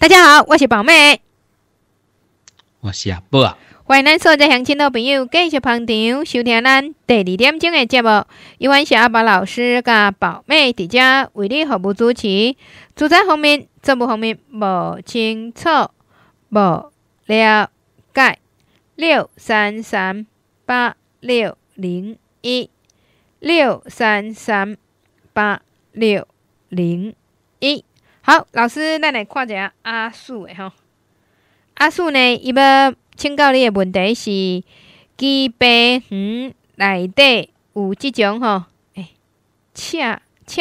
大家好，我是宝妹，我是阿宝。欢迎咱所在乡亲的朋友继续捧场收听咱第二点钟的节目。有缘想宝老师加宝妹的家为你毫不足齿。住在后面，这部后面无清楚，无了解。六三三八六零一六三三八六零一。好，老师，咱来看一下阿树的吼。阿树呢，伊要请教你的问题是：疾病嗯，内底有即种吼，哎，赤赤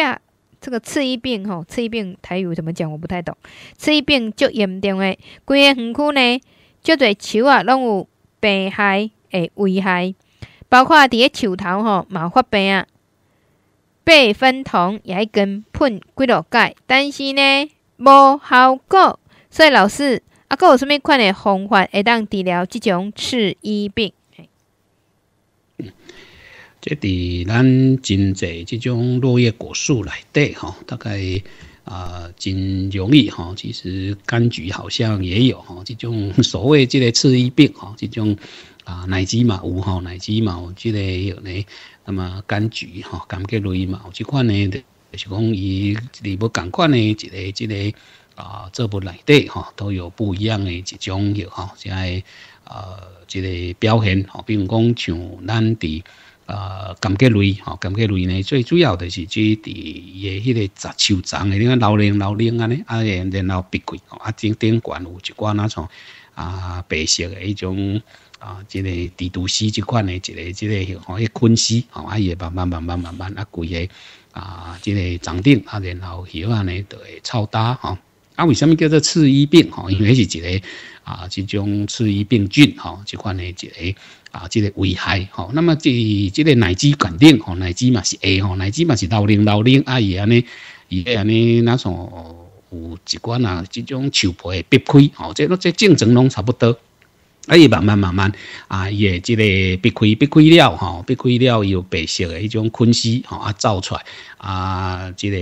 这个赤疫病吼，赤疫病台语怎么讲？我不太懂。赤疫病足严重诶，规个园区呢，足侪树啊，拢有病害诶危害，包括伫个树头吼有发病啊。被分桶也一根喷几落钙，但是呢无效果，所以老师啊，阁有甚物款诶方法会当治疗即种赤衣病？即这伫咱真侪即种落叶果树内底吼，大概啊真容易吼。其实柑橘好像也有吼，即种所谓即个赤衣病吼，即种啊奶至嘛有吼，奶至嘛有这个有呢。那么柑橘哈柑橘类嘛，有这款呢，就是讲伊你不同款诶一个、一个啊植物内底哈，都有不一样的一种哈，即个啊一个表现。吼。比如讲像咱伫啊柑橘类吼，柑橘类呢，最主要的是在伫个迄个杂树丛诶，你看老零老靓啊尼，啊然后桂吼，啊顶顶悬有一款那种啊白色诶迄种。啊，即个地蛛丝即款诶，一个即个吼，迄昆丝吼，啊伊会慢慢慢慢慢慢啊规个啊，即个长顶啊，然后叶安呢就会超大吼。啊，为虾米叫做刺衣病吼？因为是一个啊，即种刺衣病菌吼，即款诶一个啊，即个危害吼。那么即即个奶枝肯定吼，奶枝嘛是会吼，奶枝嘛是老龄老龄啊，伊安尼伊安尼，那种有一款啊，即种树皮诶剥开吼，即即种植拢差不多。伊慢慢慢慢，啊，也即个避开避开了吼，避开了有白色的一种昆丝吼啊，造出来啊，即个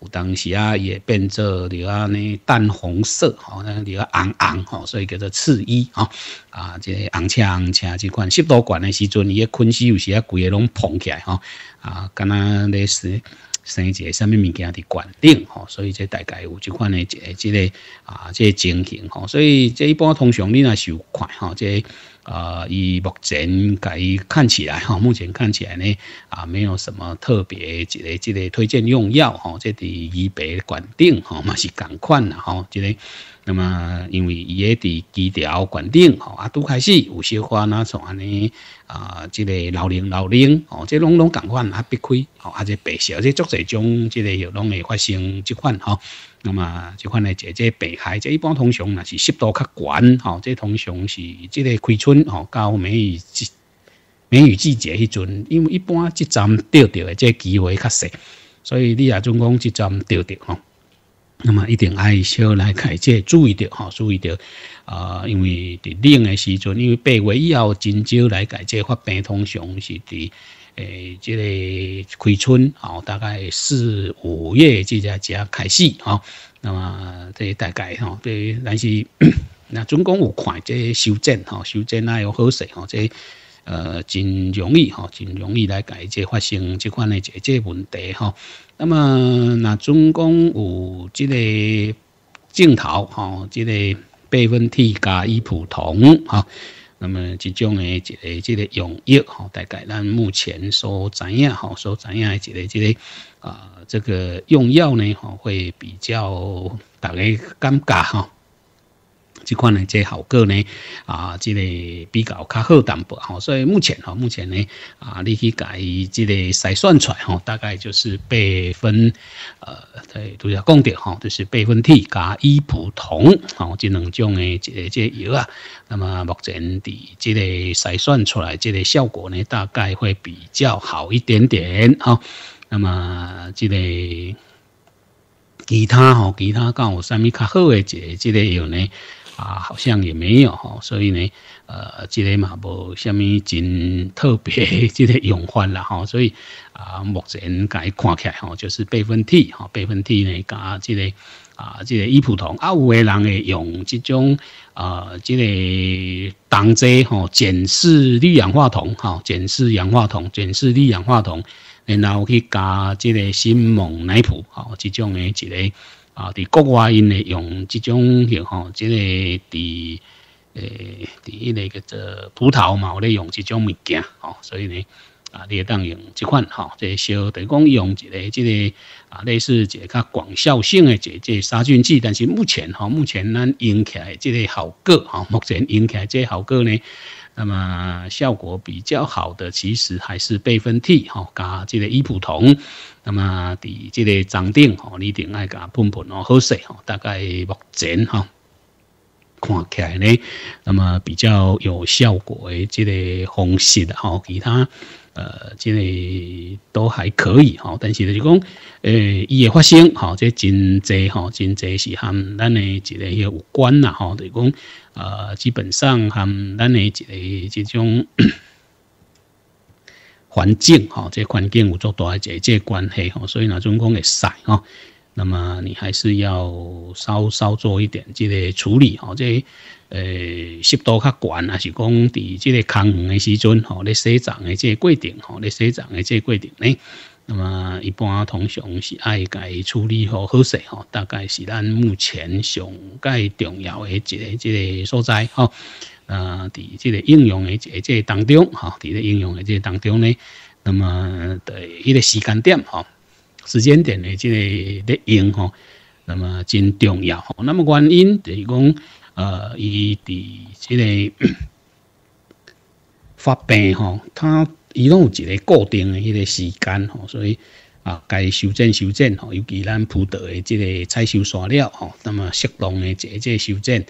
有当时啊也变作了啊尼淡红色吼，那了红红吼，所以叫做刺衣吼啊，即红青红青这款湿度悬诶时阵，伊个昆丝有时啊规个拢膨起来吼啊，敢若类似。生一个什么物件的管顶吼，所以这大概有这款的这个这个啊，即情形吼，所以这一般通常你若是有看吼，这啊，以目前伊看起来吼，目前看起来呢啊，没有什么特别一个这个推荐用药吼，这在医白管顶吼嘛是同款的吼，这个。那么，因为伊也伫枝条、冠顶吼，啊，拄开始有小花呐，从安尼啊，即个老龄老龄吼，即拢拢共款啊，避开吼，啊，即白蛇，即足侪种即个药拢会发生即款吼。那么，即款呢，即即白害，即一般通常呐是湿度较悬吼，即通常是即个开春吼，交梅雨季梅雨季节迄阵，因为一般即阵钓钓的即机会较少，所以你啊总共即阵钓钓吼。那么一定爱少来解决，注意着吼，注意着啊！因为伫冷的时阵，因为八月以后真少来解决发病，通常是伫诶这个开春哦，大概四五月这家才开始啊。那么这大概哈，这但是 那总共有看这修正吼，修正那又好势哈，这呃真容易哈，真容易来解决发生这款的这这问题哈。那么，那总共有这个镜头哈，这个贝芬替加伊普同哈，那么这种的这个这个用药哈，大概咱目前所知样哈，所知也这个这个啊，这个用药呢哈，会比较大家尴尬哈。这款呢，这效果呢，啊，这个比较较好淡薄吼，所以目前吼，目前呢，啊，你去介，这个筛算出来吼，大概就是备份，呃，在都要讲掉吼，就是备份体加一普通，吼，这两种诶，这这药啊，那么目前的，这个筛算出来，这个效果呢，大概会比较好一点点吼。那么，这个。其他吼，其他干有啥咪较好诶，这即类药呢？啊，好像也没有吼，所以呢，呃，即个嘛无虾米真特别即 个用法啦吼，所以啊目前该看起来吼，就是备份体哈，备份体呢加即个啊即个一普通啊有个人会用即种啊即个当剂吼，碱式氯氧化铜哈，碱式氧化铜，碱式氯氧化铜，然后去加即个辛锰奶普吼，即种诶一个。啊！伫国外因咧用即种型吼，即个伫诶，伫迄个叫做葡萄嘛，我咧用这种物件吼，所以呢，啊，你当用这款吼，即小等于讲用一个即个啊类似一个较广效性诶这个杀菌剂，但是目前哈，目前咱用起来即个效果哈，目前用起来即个果呢，那么效果比较好的其实还是贝芬替吼，加即个依普酮。那么，伫即个涨顶吼，你顶爱甲喷喷哦，好势吼。大概目前吼，看起来呢，那么比较有效果诶，即个方式的吼，其他，呃，即个都还可以吼。但是就讲，诶，伊会发生吼，即真侪吼，真侪是含咱诶一个有关呐吼，就讲，呃，基本上含咱诶一个即种。环境哈，这环境有做多系这这关系哈，所以那总共会晒哈。那么你还是要稍稍做一点这个处理哈。这呃湿度较悬，还是讲伫这个空园的时阵哈，你生长的这规定哈，你生长的这规定呢？那么一般通常是爱该处理好好势大概是咱目前上重要的一个所在呃，伫即个应用诶即个当中哈，伫咧应用诶即个当中呢，那么的迄个时间点哈，时间点诶即个咧用哈，那么真重要哈。那么原因等是讲呃，伊伫即个 发病哈，它伊拢有一个固定诶迄个时间哈，所以啊，该修正修正吼，尤其咱葡萄的这个采收算了吼，那么色龙个这这修正。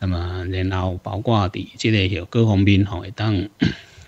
那么，然后包括伫即个许各方面吼，会当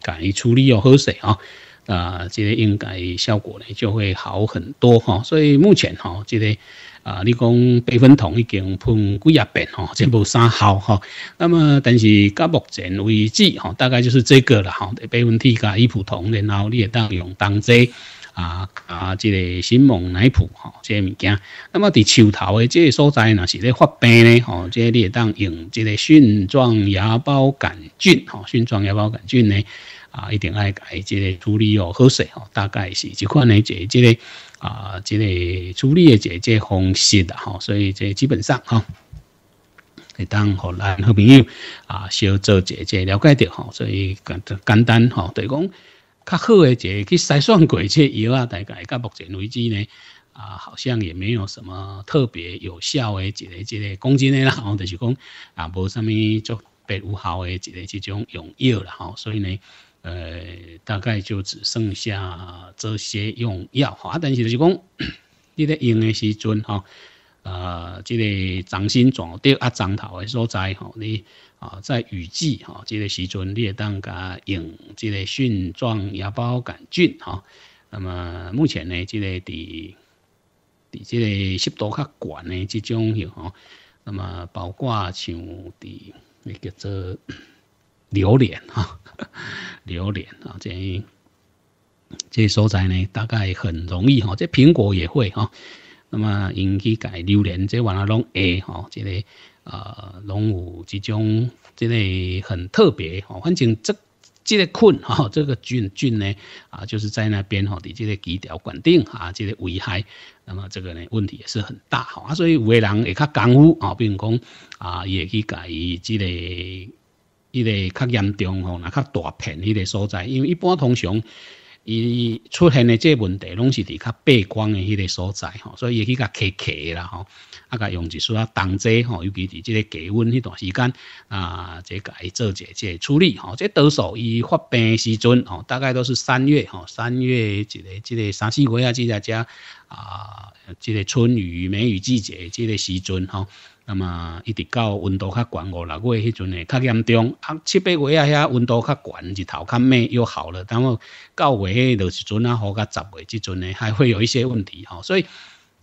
加 以处理又好些啊，啊，即个应该效果呢就会好很多哈。所以目前吼，即个啊，你讲备份桶已经喷几啊遍吼，全部失效哈。那么，但是到目前为止吼，大概就是这个啦哈。备份体噶，伊普桶，然后你也当用当在。啊啊！即个新蒙奶普吼，即个物件。那么伫树头的即个所在，若是咧发病咧，哦，即你会当用即个蕈状芽孢杆菌，吼，蕈状芽孢杆菌咧，啊，一定爱解即个处理哦，好势哦，大概是即款呢，即即个啊，即个处理嘅即个方式啦，哦，所以即基本上，哦会当互咱好朋友啊，小周者者了解着吼，所以简简单，哈，对讲。较好的一个去筛选过这药啊，大概到目前为止呢，啊，好像也没有什么特别有效诶一个一个攻击的啦，吼，就是讲啊无啥物足别无效诶一个这种用药啦，吼，所以呢，呃，大概就只剩下这些用药，哈，但是就是讲 你咧用诶时阵，哈。啊，即个掌心、转底啊、掌头的所在吼，你啊，在雨季哈，即个时阵你会当加用即个蕈状芽孢杆菌哈。那么目前呢，即个伫伫即个湿度较悬的这种吼，那么包括像地，你叫做榴莲哈，榴莲啊，这这所在呢，大概很容易哈，这苹果也会哈。那么引起介榴莲，这玩原来拢会吼，即个呃拢有即种，即个很特别吼。反正这这个菌吼，这个菌菌呢啊，就是在那边吼的这个枝条管定啊，这个危害。那么这个呢问题也是很大吼啊，所以有诶人会较功夫啊，比如讲啊，伊会去改伊即个伊个较严重吼，那较大片迄个所在，因为一般通常。伊出现的这问题，拢是伫较背光的迄个所在吼，所以伊去较揢起啦吼，啊，甲用一说仔冬季吼，尤其伫这个低温迄段时间啊，甲伊做一下这处理吼，这多数伊发病的时阵吼，大概都是三月吼，三月一个这个三四月啊，即个只啊，这个春雨梅雨季节这个时阵吼。那么一直到温度较悬五、六月迄阵呢，较严重；啊七八月啊，遐温度较悬，日头较闷，又好了。等我到月迄时阵啊，好甲十月，即阵呢还会有一些问题。吼。所以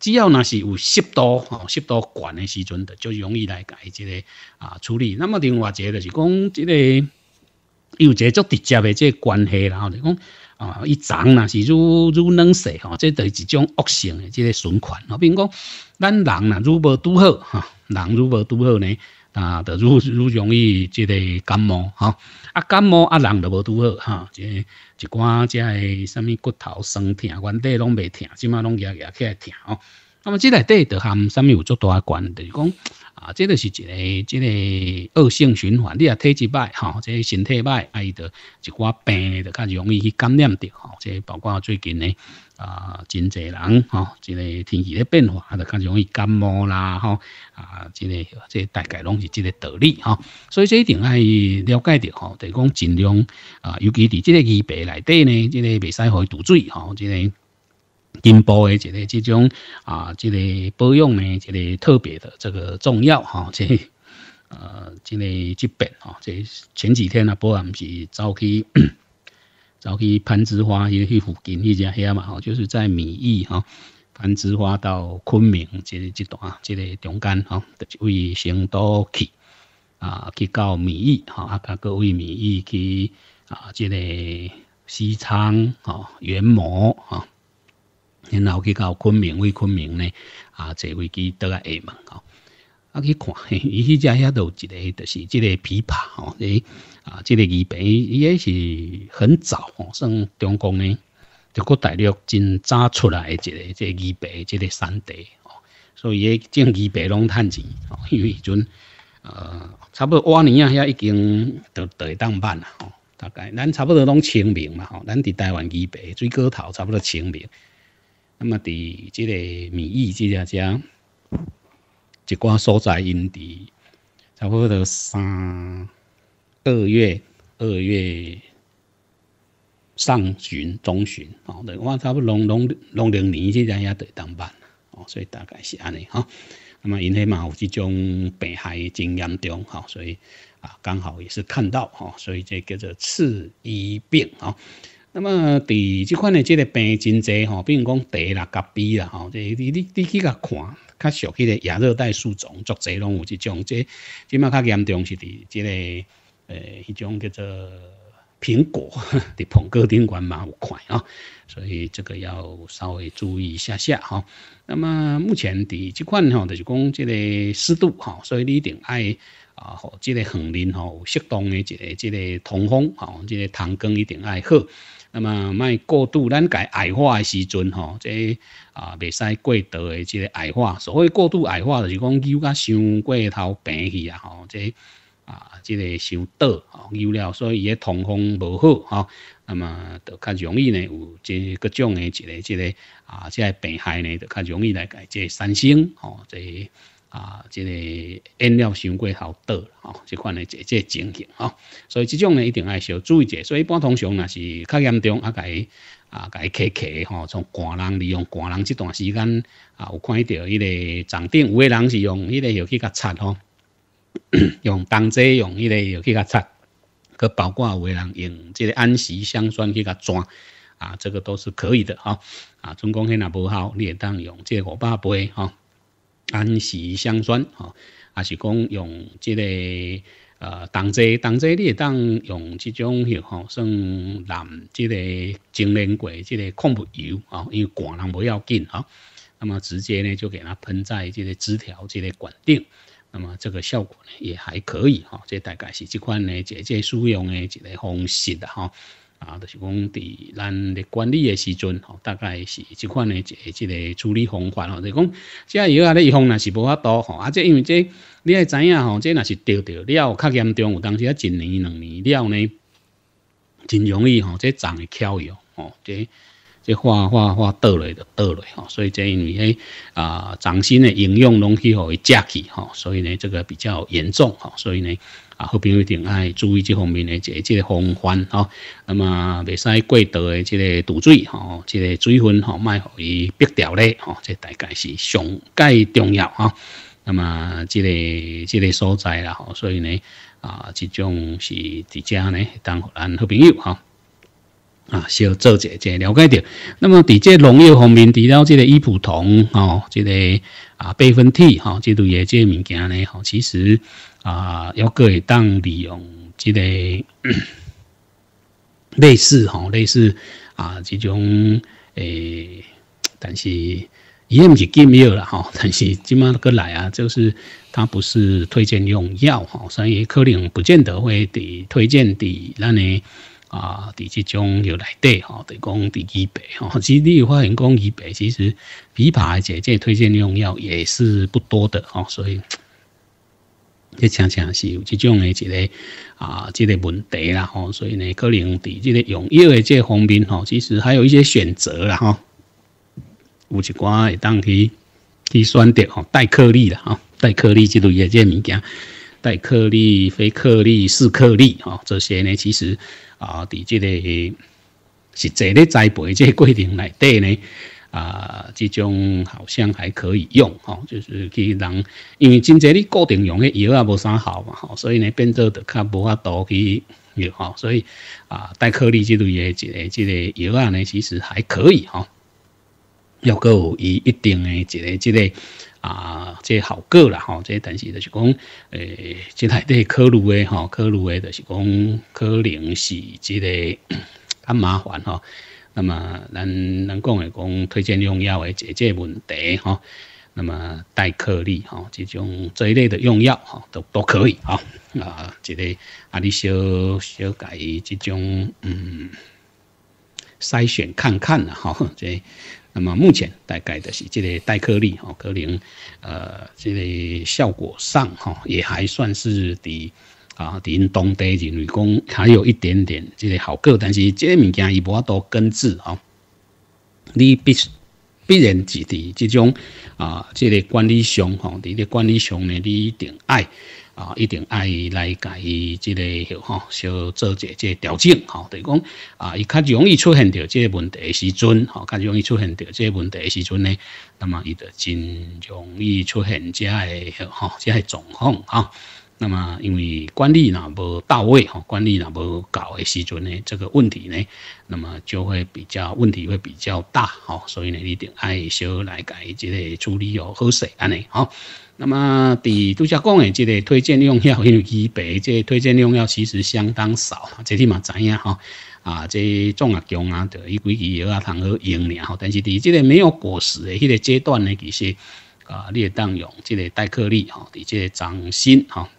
只要那是有湿度，吼，湿度悬的时阵的，就容易来解个啊处理。那么另外一个就是讲，这个有这足直接的这关系，然后就讲。啊，伊长呐是愈愈软血吼，这都是一种恶性的即个损款。比如讲，咱人呐愈无拄好哈，人愈无拄好呢，啊，就愈愈容易即个感冒哈。啊感冒啊人就无拄好哈，即一寡这个啥物骨头酸疼，原底拢未疼，即物拢压压起来疼哦。那么，即内底都含啥物有足大关，就是讲。啊，这个是一个，这个恶性循环。你啊体质歹，吼，即个身体歹，啊，伊就一寡病呢，就较容易去感染到，吼。即包括最近呢，啊，真侪人，吼，即个天气咧变化，啊，就较容易感冒啦，吼。啊，即个，即大概拢是即个道理，吼。所以，即一定爱了解到，吼，就讲尽量，啊，尤其伫即个设备内底呢，即个未使开毒水，吼，即个。金部的一个这种啊，这个保养呢，这个特别的这个重要哈，这呃，这个基本哈，这前几天啊，保安不是走去走去攀枝花去去附近一家遐嘛，就是在米易哈，攀枝花到昆明这这段这个中间哈，就为成都去啊，去到米易哈，啊，各位米易去啊，这个西昌哈，元谋哈。然后去到昆明，为昆明呢啊，坐飞机到个厦门吼，啊，去看伊迄只遐都一个，就是即个枇杷哦，欸啊，即个枇杷伊也是很早，吼、算中国呢，中国大陆真早出来一个，即个枇杷，即个产地吼，所以，欸，种枇杷拢趁钱吼，因为阵呃，差不多往年遐已经得得一当办啦，大概咱差不多拢清明嘛，吼，咱伫台湾枇杷水果头差不多清明。那么，伫即个民意即家家，一寡所在因伫差不多三二月、二月上旬、中旬，吼，我差不多拢拢拢两年即在也得当班哦，所以大概是安尼哈。那么，因迄嘛有即种病害真严重，吼，所以啊刚好也是看到，吼，所以即叫做次疫病啊。那么，对这款的这个病真济吼，比如讲地啦、甲病啦吼，这你你你去甲看，较熟悉的亚热带树种，足这拢有这种。这这嘛较严重是伫这个诶，一种叫做苹果伫棚果顶端嘛有看啊，所以这个要稍微注意一下下哈。那么目前伫这款吼，就是讲这个湿度哈，所以你一定爱啊，即个恒温吼，有适当诶一个即个通风吼，即个糖根一定爱好。那么卖过度咱改矮化诶时阵吼，即啊未使过度诶即个矮化。所谓过度矮化，就是讲腰甲伤过头平去啊吼，即啊即个伤倒吼，腰了，所以伊个通风无好啊，那么就较容易呢有即各种诶一个这个啊即个病害呢，就较容易来改即产生吼即。啊，这个饮料伤过好倒，吼，即款诶这这情形吼，所以即种呢，一定爱小注意者，所以一般通常若是较严重，啊，改啊改挤挤吼，从寒人利用寒人即段时间啊，有看到迄个帐顶有诶人是用迄个药去甲擦吼，用冬剂用迄个药去甲擦，佮包括有诶人用即个安息香酸去甲抓，啊，这个都是可以的哈，啊，总共迄若不好，你也当用，这个五百杯吼。安息香酸，哈，还是讲用这个呃，冬济冬济，你也当用这种吼，像南这个精灵鬼这个矿物油啊，因为寒人不要紧哈。那么直接呢就给它喷在这个枝条、这个管顶，那么这个效果呢也还可以哈。这大概是这款呢，这这使用的一个方式的哈。啊，就是讲，伫咱咧管理诶时阵，吼，大概是一款的一一个处理方法咯。就讲，即个药啊，咧预防若是无法多吼。啊，即因为即，你也知影吼，即若是着着了较严重，有当时啊一年两年了呢，真容易吼，即长会翘哟，吼，即即化化化倒落就倒落吼。所以即因为啊，掌心的营养拢去互伊食去吼，所以呢这个比较严重吼，所以呢。啊，好朋友一定爱注意这方面呢，即个防范哈。那么未使过度的即个堵水哈，即个水分哈，卖予伊憋掉咧哈，这大概是上计重要哈。那么即个即个所在啦所以呢啊，这种是伫家呢当咱好朋友哈。啊，小做者者了解着。那么伫这农业方面，除了即个一普酮吼，即个啊备份体吼，即类的这物件咧吼，其实。啊，要各会当利用这个 类似哈，类似啊这种诶，但是也毋是禁药啦哈，但是即码个来啊，就是他不是推荐用药哈，所以可能不见得会伫推荐伫那诶。啊，伫这种有来底哈，得讲第几吼，哈，举有发现讲一杯，其实枇杷姐姐推荐用药也是不多的哈，所以。即常常是有这种的一个啊，这个问题啦吼，所以呢，可能在这个用药的这方面吼，其实还有一些选择啦吼，有一寡会当去去选择吼，带颗粒啦哈，带颗粒这类的这物件，带颗粒、非颗粒、是颗粒哈，这些呢，其实啊，在这个实际咧栽培这过程内底呢。啊，这种好像还可以用哈，就是去人，因为真侪你固定用的药啊无啥效嘛哈，所以呢变做就较无法多去用哈，所以啊带颗粒这类一个一个药啊呢其实还可以哈，要够以一定的一个这个。啊这好效果啦哈，这但是就是讲诶这底颗粒诶哈颗粒诶就是讲可能是这个 较麻烦哈。那么，能能讲诶讲推荐用药诶，解决问题哈。那么，代颗粒哈，这种这一类的用药哈，都都可以哈。啊，这类啊你小小改这种嗯筛选看看哈。这那么目前大概的是这个代颗粒哈，可能呃这个效果上哈也还算是的。啊，对，当地认为讲还有一点点即个效果，但是即个物件伊无法度根治哦。你必必然伫即种啊，即个管理上吼，伫个管理上呢，你一定爱啊，一定爱来改即个吼，小做一即个调整吼。等于讲啊，伊较容易出现着即个问题时阵，吼，较容易出现着即个问题时阵呢，那么伊就真容易出现诶个吼，遮个状况吼。那么，因为管理哪无到位哈，管理哪无搞的时阵呢，这个问题呢，那么就会比较问题会比较大哈，所以呢，你得爱小来改即个处理哦，好势安尼哈。那么，伫拄只讲的即个推荐用药，因为基这即推荐用药其实相当少，即你嘛知影哈啊，即种啊姜啊的，伊几支药啊通好用咧吼。但是伫即个没有果实的迄个阶段呢，其实啊，你当用即个代克力哈，伫即个掌新哈。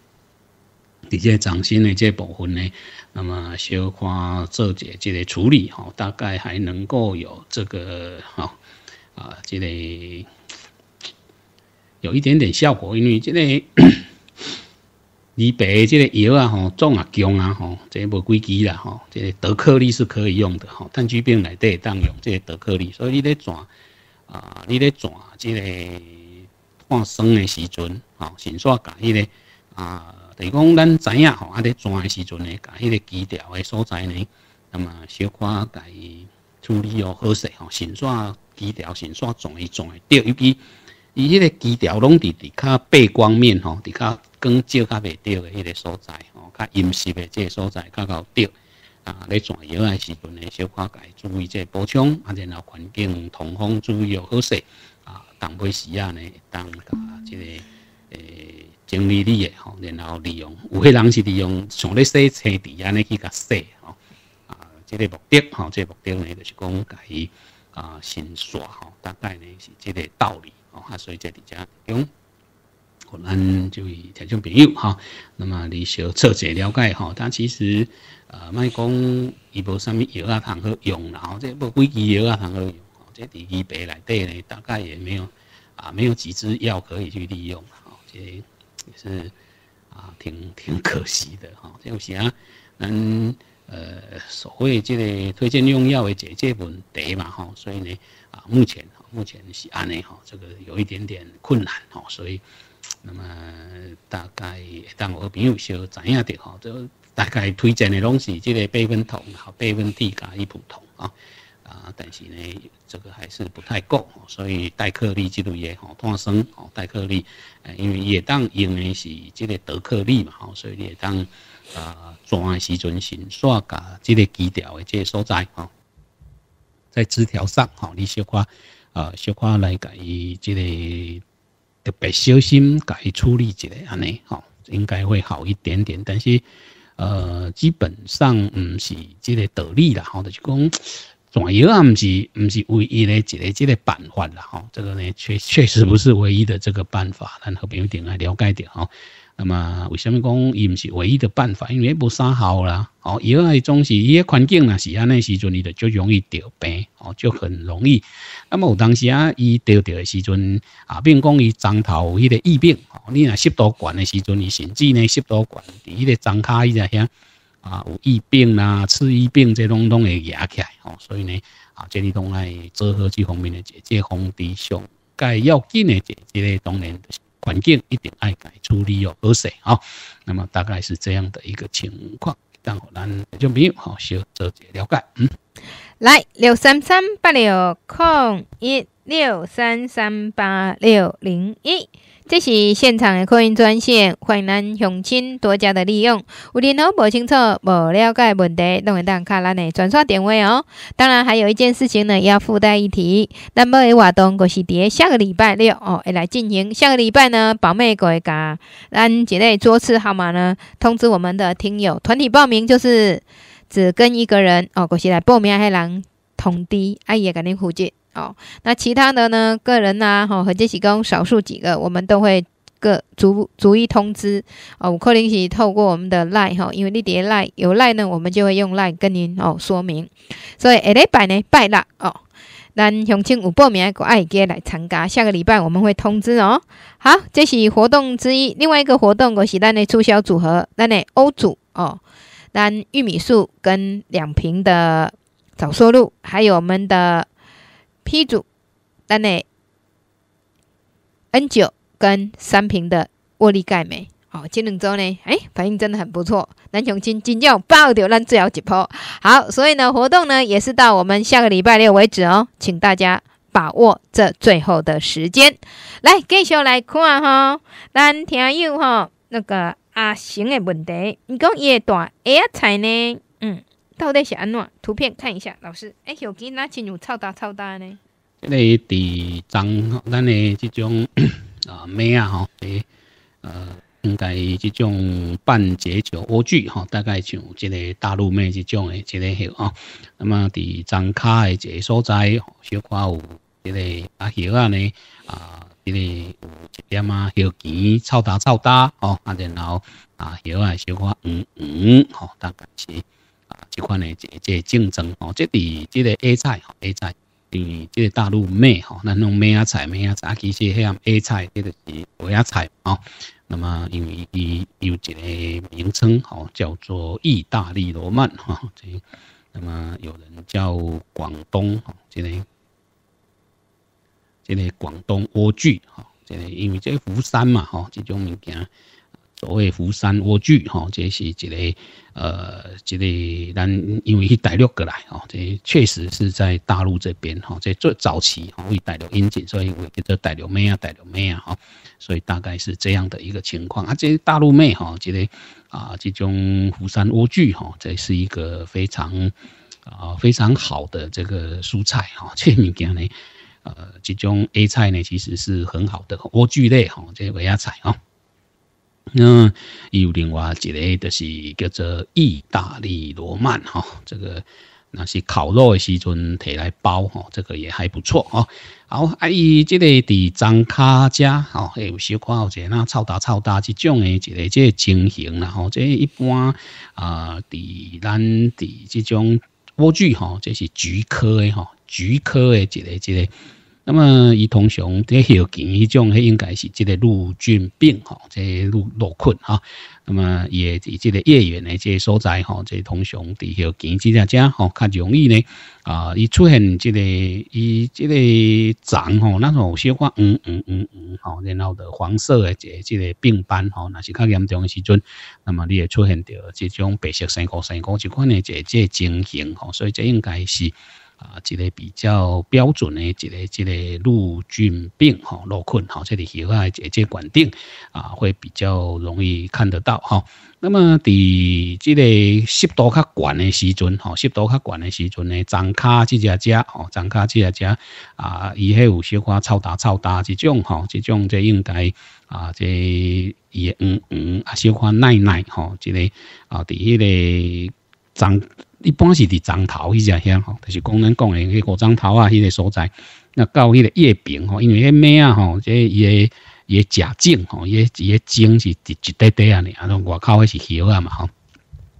底下掌心的这部分呢，那么小花做些这个处理哈，大概还能够有这个哈啊，这个有一点点效果，因为这个你白这个药啊、重啊、姜啊，吼，这无规矩啦，吼，这德克利是可以用的，吼，炭疽病来得当用这个德克利。所以你得转啊，你得转这个化生的时阵啊，先煞改迄个啊。就是讲，咱知影吼，啊，伫转诶时阵呢，甲迄个基条诶所在呢，那么小可己处理哦，好势吼，新刷基条，新刷转伊转诶，对，伊为伊迄个基条拢伫伫较背光面吼，伫较光照较袂对诶迄个所在吼，较阴湿诶即个所在较够对。啊，咧转药诶时阵呢，小可改注意即个补充，啊，然后环境通风注意要好势啊，当尾时啊呢，当甲即个诶。整理你的吼，然后利用有些人是利用想咧洗车底安咧去甲洗吼啊，即个目的吼，即个目的呢，就是讲家己啊先刷吼，大概呢是即个道理吼，啊，所以即只用。可能就是听众朋友哈。那么你小做者了解吼，他其实呃，卖讲伊无啥物药啊，通好用，然后即无几支药啊，通好用，即第二白内底呢，大概也没有啊，没有几支药可以去利用吼，即。也是，啊，挺 挺可惜的哈。这为啊，嗯，呃，所谓这个推荐用药的姐姐问题嘛哈，所以呢，啊，目前目前是安尼哈，这个有一点点困难哈，所以，那么大概当我朋友小知影的哈，就大概推荐的东西，这个贝酚酮、哈贝酚地加乙普通啊。啊，但是呢，这个还是不太够，所以代克利这种也吼，炭生吼带克利，因为也当用的是即个德克利嘛，吼，所以也当啊，抓时阵先抓个即个基调的即个所在吼，在枝条上吼，你小可啊，小可来改伊即个特别小心改处理一下安尼吼，应该会好一点点，但是呃，基本上嗯是即个得利啦，吼，就是讲。转移啊，唔是唔是唯一的一个一个办法啦吼，这个呢确确实不是唯一的这个办法，咱和平有点来了解着吼。那么为什么讲伊唔是唯一的办法？因为无啥效啦，哦，以后啊总是伊个环境若是安尼时阵伊就就容易得病，哦，就很容易。那么有当时啊，伊得着的时阵啊，并讲伊长头迄个疫病，哦，你若十多悬的时阵，伊甚至呢十多关，伊个长骹伊啊遐。啊，有疫病啦，次疫病这东东会压起来哦，所以呢，啊，建议东爱做合起方面的解决防疫上盖药剂呢，解决东年的环境一定爱改处理哦，合适哈。那么大概是这样的一个情况，但可能就没有好小做解了解。嗯，来六三三八六空一六三三八六零一。这是现场的客音专线，欢迎咱乡亲多加的利用。有任何不清楚、不了解问题，都会当卡咱的转刷点位哦。当然，还有一件事情呢，要附带一提。那么的活动国是蝶下个礼拜六哦，会来进行。下个礼拜呢，宝妹会甲噶，咱几内桌次号码呢？通知我们的听友团体报名，就是只跟一个人哦。国是来报名，还人通知？阿姨甲恁负责。哦，那其他的呢？个人啊，哈和这喜工少数几个，我们都会各逐逐一通知哦。五颗零是透过我们的 line 哈，因为你的 line 有 line 呢，我们就会用 line 跟您哦说明。所以诶，礼拜呢拜啦哦，咱雄清五百名个爱家来参加，下个礼拜我们会通知哦。好，这是活动之一，另外一个活动个是咱的促销组合，咱的欧组哦，咱玉米素跟两瓶的早收露，还有我们的。P 组，咱内 N 九跟三瓶的沃立钙镁，好，今两周呢，哎，反应真的很不错，南雄金金药爆掉，咱最好一波。好，所以呢，活动呢也是到我们下个礼拜六为止哦，请大家把握这最后的时间，来继续来看哈，咱听友哈那个阿行的问题，你讲的大叶才呢？嗯。到底是安怎？图片看一下，老师。哎，小鸡哪起有超大超大呢。这个第张，咱的这种 啊，咩啊吼，诶，呃，应该这种半截脚蜗具吼，大概像这个大陆咩这种的，这个有啊。那么第张卡的这个所在，小块有这个啊，小啊呢啊，这个有一点啊，小鸡超大超大哦。啊，然后啊，小啊小块黄黄，吼，大概是。一款诶，这这竞争吼，即伫即个 A 菜吼，A 菜伫即个大陆卖吼，那弄咩啊菜咩啊菜，其实迄样 A 菜即个是国鸭菜吼。那么因为伊有一个名称吼，叫做意大利罗曼哈，即。那么有人叫广东吼，即个即个广东莴苣吼，即个因为即个福山嘛吼，即种物件。所谓福山莴苣，哈，这是一个呃，一个咱因为去带陆过来，哈，这确实是在大陆这边，哈，在最早期，会带流引进，所以我觉得带流妹啊，带流妹啊，哈，所以大概是这样的一个情况。啊，这大陆妹，哈，觉得啊，这种福山莴苣，哈，这是一个非常啊非常好的这个蔬菜，哈，这物件呢，呃，这种 A 菜呢，其实是很好的莴苣类，哈，这微芽菜，哈。嗯，有另外一个就是叫做意大利罗曼哈，这个那是烤肉的时阵提来包哈，这个也还不错哈。好，啊伊这个是张卡家哈，还有小有一个那超大超大这种的，一个这个情形然后这一般啊，底咱底这种莴苣哈，这是菊科的哈，菊科的这类这个。那么伊通常伫咧许边迄种迄应该是即个陆俊病吼即个陆陆困吼那么伊诶伫即个叶缘诶即个所在吼即个通常伫许边即只遮吼较容易呢啊伊出现即个伊即个粽吼咱吼小看黄黄黄黄吼然后的黄色诶即个即个病斑吼若是较严重诶时阵那么你会出现着即种白色生菇生菇即款诶即即个情形吼所以这应该是啊，一个比较标准的，一个一个陆军病吼，落困吼，这里这血管定啊，会比较容易看得到哈。那么在这个湿度较宽的时阵，湿、血管较宽的时阵呢，张卡这只只吼，张卡这只只啊，伊系有小夸抽打抽打这种吼，这种这应该啊，这也嗯嗯啊，小夸奶耐吼，这个啊，在迄个长一般是伫樟头迄只遐吼，就是工人讲诶，迄五樟头啊，迄个所在，那到迄个月饼吼，因为迄个物啊吼，即伊诶伊假种吼，伊伊种是一一块块啊，你啊，从外口诶是叶啊嘛吼。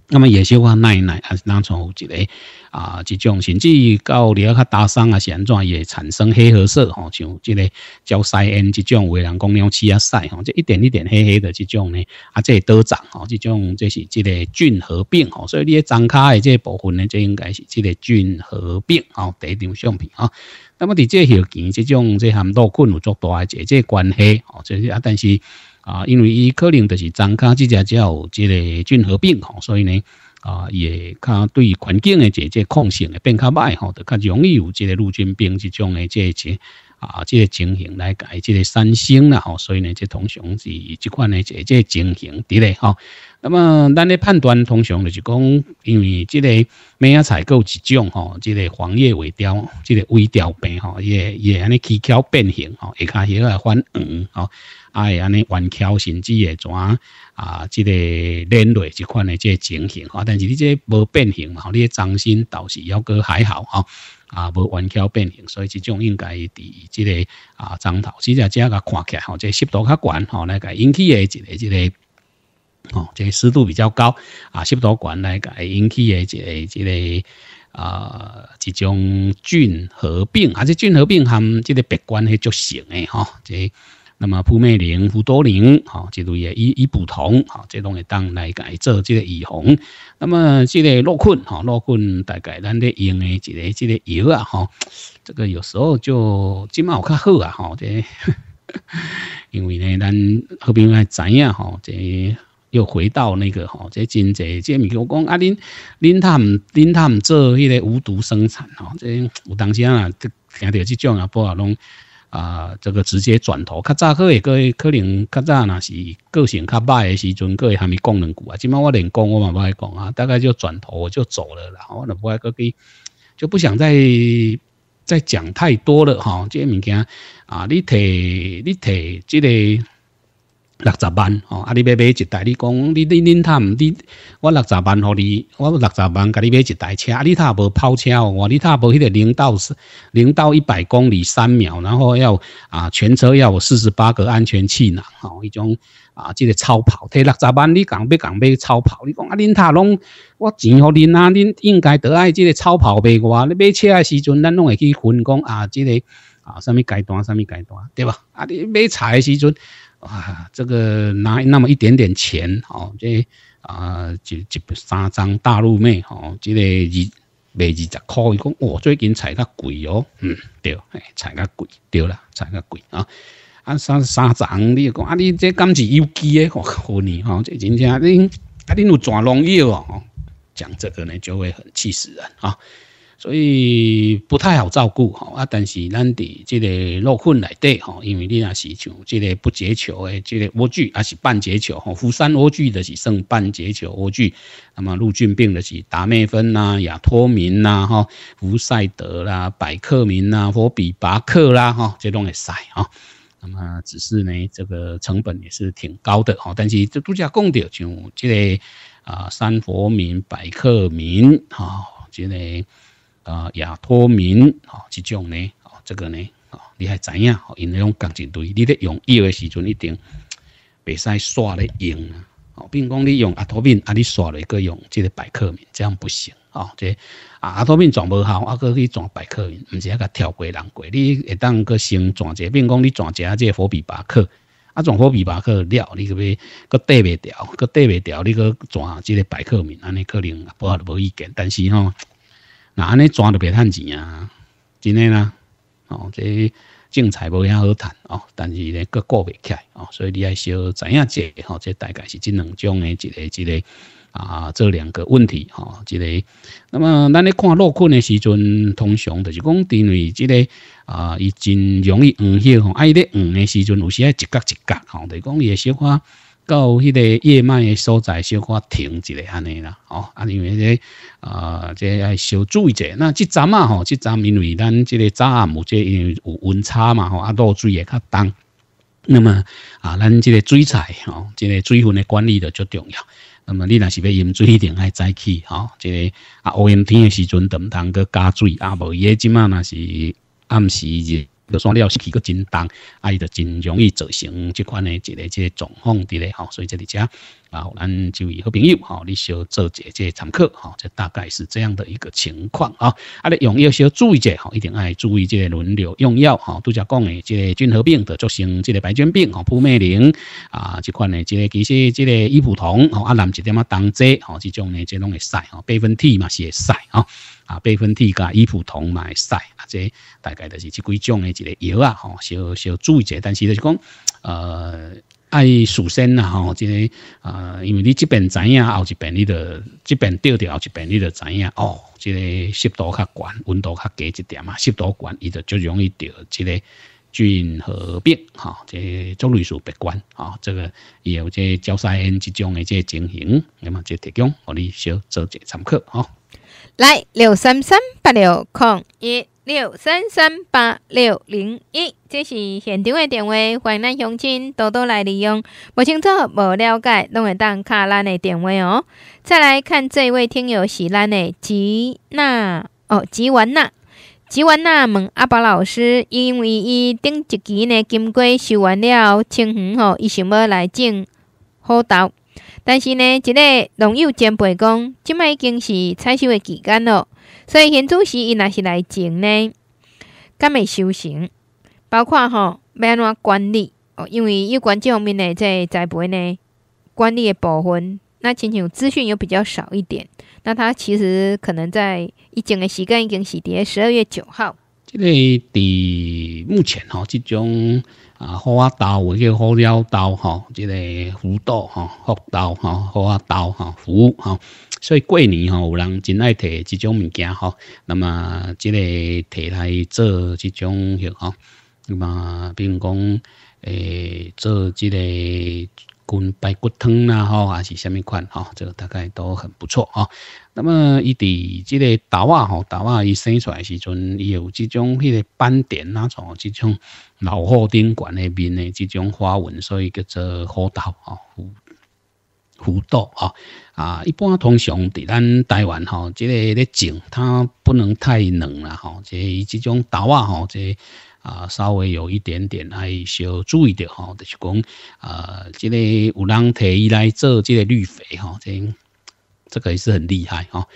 那么也是话耐耐，还是当从有一个啊，这种甚至到了较打伤啊、是安怎也产生黑褐色吼，像这个焦晒炎这种，为人讲尿器啊晒吼，这一点一点黑黑的这种呢，啊，这都长吼，这种这是这个菌合并吼，所以你这长卡的这部分呢，这应该是这个菌合并吼，第一张相片啊。那么在这些期，这种这很多菌有作大这这关系吼，这是啊，但是。啊，因为伊可能就是增即只只叫即个菌合并吼，所以呢，啊也较对环境的这这抗性会变较歹吼，就较容易有即个陆军病这种的这这啊这个情形来改即个产生啦吼，所以呢，这通常是即款的这这情形伫咧吼。那么，咱咧判断通常就是讲，因为即个美牙采购一种吼，即个黄叶尾雕，即个微凋病吼，也也安尼起翘变形吼，一开始来反黄吼，会安尼弯翘甚至会怎啊，即个连累即款的即情形吼。但是你即无变形嘛，吼你掌心倒是腰搁还好吼，啊，无弯翘变形，所以即种应该伫即个啊张头，只只只个看起来吼，即湿度较悬吼，来个引起的一个这个。哦，这湿度比较高啊，湿度管来改引起诶，这、这个啊，几种菌合并啊，这菌合并含这个白关诶，就行诶。哈，这那么扑灭灵、氟多灵，哈，这类也以以不同，哈，这种诶当来改做这个预防。那么这个落困，哈，落困大概咱得用的这个、这个药啊，哈，这个有时候就今码有较好啊，哈，这 因为呢，咱后边来知影，哈，这。又回到那个吼，即真济即物件，我讲啊，恁恁他们恁他们做迄个无毒生产吼，即有当时啊，听到即种啊，不啊拢啊，这个直接转头。较早去也可以，可能较早那是个性较歹的时阵，过会还没功能股啊，即卖我连讲我嘛不爱讲啊，大概就转头我就走了，然后我呢不爱个去，就不想再再讲太多了哈，即物件啊，你提你提即个。六十万哦，啊！你要买一台？你讲你你恁他唔你我六十万互你，我六十万，甲你买一台车，啊！你他无跑车哦，我你他无迄个零到零到一百公里三秒，然后要啊全车要四十八个安全气囊，哦，一种啊，即个超跑，摕六十万，你讲要讲买超跑，你讲啊恁他拢我钱互恁啊，恁应该得爱即个超跑卖我，你买车诶时阵，咱拢会去分讲啊，即个啊，什么阶段，什么阶段，对吧？啊，你买车诶时阵。啊，这个拿那么一点点钱，哦，这啊就就三张大陆妹，吼，这个二卖二十块，伊讲，哇最近菜较贵哦，嗯，对，菜较贵，对啦，菜较贵啊，啊三三张，你要讲啊，你这甘是有机诶，我靠你，好，这真正你，啊，你有抓农药哦，讲这个呢就会很气死人啊。所以不太好照顾哈啊，但是咱的这个肉困来得哈，因为你那是像这个不结球诶，这个莴苣，啊是半结球哈，釜山莴苣的是剩半结球莴苣，那么陆菌病的是达咩芬呐、亚托明呐、哈福赛德啦、百克明啊、霍比巴克啦哈，这种的晒哈。那么只是呢，这个成本也是挺高的哈，但是这度假讲到像这个啊，三佛明、百克明哈，这个。啊，亚脱敏哦，这种呢，哦，这个呢，哦，你还知影？哦，因为用干净堆，你得用药的时阵一定，别使刷来用啊。哦，并讲你用阿托敏，啊，你刷了一个用，这个百克敏，这样不行啊。这阿托敏转无效，啊，可去转百克敏，唔是啊个跳过人过，你会当去先转者，个，并讲你转一个这伏必白克，啊，转伏比巴克了，你是不是？佮袂调，佮对袂调，你佮转即个百克敏，安尼可能不好，无意见，但是吼。那安尼抓都别趁钱啊，真诶啦！哦，这种策无遐好趁哦，但是咧佫顾袂起来哦，所以你要小知影者吼，这大概是这两种诶一个一个啊，这两个问题吼，一个。那么咱咧看落困的时阵，通常就是讲因为这个啊，伊真容易黄歇吼，爱咧黄诶时阵有时爱一角一角吼，就讲会小夸。到迄个叶脉的所在，小可停一下安尼啦，哦，啊，因为这呃，这要小注意一下。那即站啊，吼，即站因为咱即个早暗无这有温差嘛，吼，啊，落水也较重。那么啊，咱即个水菜，吼，这个水分的管理就足重要。那么你若是要饮水一定爱早起，吼，这个啊，乌阴天的时阵，等当个加水啊，无，伊即马若是暗时日。就算了，湿气阁真重，啊，伊就真容易造成即款的一个即状况伫咧吼，所以即里遮，啊，咱就以好朋友，吼，你小做些即常客吼，这大概是这样的一个情况啊。啊，你用药小注意者，吼，一定爱注意个轮流用药，吼，都则讲诶，即菌合并的造成即个白菌病，吼，扑灭灵啊，即款诶即个其实即个伊普酮吼，啊，蓝一点啊，东济，吼，即种呢，即拢会使吼，贝分体嘛，是会使吼。啊，备份体格、普通嘛会使啊，即大概就是即几种的一个药啊，吼，小小注意者。但是就是讲，呃，爱首先呐吼，即个呃，因为你这边知影，后一边你的这边钓掉，后一边你就知影哦，即个湿度较悬，温度较低一点嘛，湿度悬，伊就就容易得即个菌合并，哈，即种类数别关，哈，这个也有个焦塞因即种的即情形，咁啊，即提供我你少做者参考，哈。来六三三八六空一六三三八六零一，这是现场的电话，欢迎咱乡亲多多来利用。不清楚、不了解，拢会当卡咱的电话哦。再来看这位听友是咱的吉娜哦，吉元娜，吉元娜问阿宝老师，因为伊顶一期呢金龟收完了清青黄吼，伊想要来种芋桃。但是呢，即个农友兼备工，即卖已经是采收的期间了，所以现主时伊那是来种呢，敢会修成，包括吼要安怎管理哦，因为有关这方面的即栽培呢，管理的部分，那亲像资讯又比较少一点，那他其实可能在疫情的时间已经伫咧十二月九号，即个伫目前吼即种。啊，好豆刀，个好料刀哈，这个虎吼，哈，鹤吼，哈，啊刀哈，虎哈，所以过年吼，有人真爱摕这种物件吼，那么，这个摕来做这种，吼，那么，比如讲，诶，做这个炖排骨汤啦，吼，还是虾米款，吼，这个大概都很不错吼。那么，伊伫即个刀啊，吼，刀啊，伊生出来时阵，伊有即种迄个斑点那种，即种。老虎顶管那面的这种花纹，所以叫做虎道啊，虎虎道啊啊，一般通常在咱台湾哈，这个咧种它不能太嫩了哈，这这种豆啊哈，这啊稍微有一点点爱小注意的哈，就是讲呃，这个有人提伊来做这个绿肥哈，这这个也是很厉害哈。